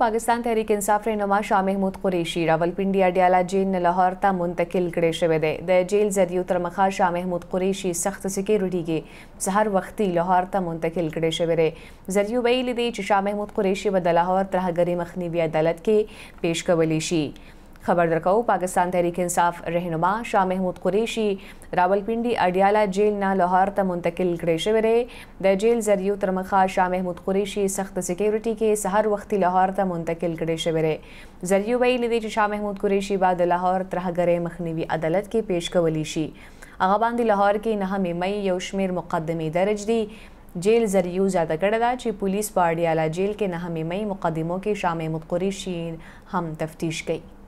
પાકિસ્તાન તહેરીક ઇન્સાફ રહેનુમા શાહ મહેમૂદ કુરેશી રાવલપિંડી અડિયાલા જેલને લાહોરતા મુંતકિલ કરે શવેદે દ જેલ ઝરિયુ તરમખા શાહ મહેમૂદ કુરેશી સખ્ત સિક્યુરિટીગે સહર વખતી લાહોરતા મુંતકિલ કરે શવેરે ઝરિયુ બૈલીદે શાહ મહેમૂદ કુરેશી બદલાહોર તરહ ગરી મખનીવી અદાલત કે પેશ કવલીશી خبر درکو پاکستان تحریک انصاف رهنما شاه محمود قریشي راولپنډي اډیالا جیل نه لاهور ته منتقل کړی شوی دی د جیل ذریعو تر مخه شاه محمود قریشي سخت سکیورټي کې سحر وختي لاهور ته منتقل کړی شوی دی ذریعو ویلي دی چې شاه محمود قریشي بعد لاهور ترهګرې مخنیوي عدالت کې پیش کولی شي هغه باندې لاهور کې نه مې یو شمیر مقدمه درج دي جیل زریو زیاده کړه دا چې پولیس په اډیالا جیل کې نه مې مقدمو کې شامه مقری شین هم تفتیش کوي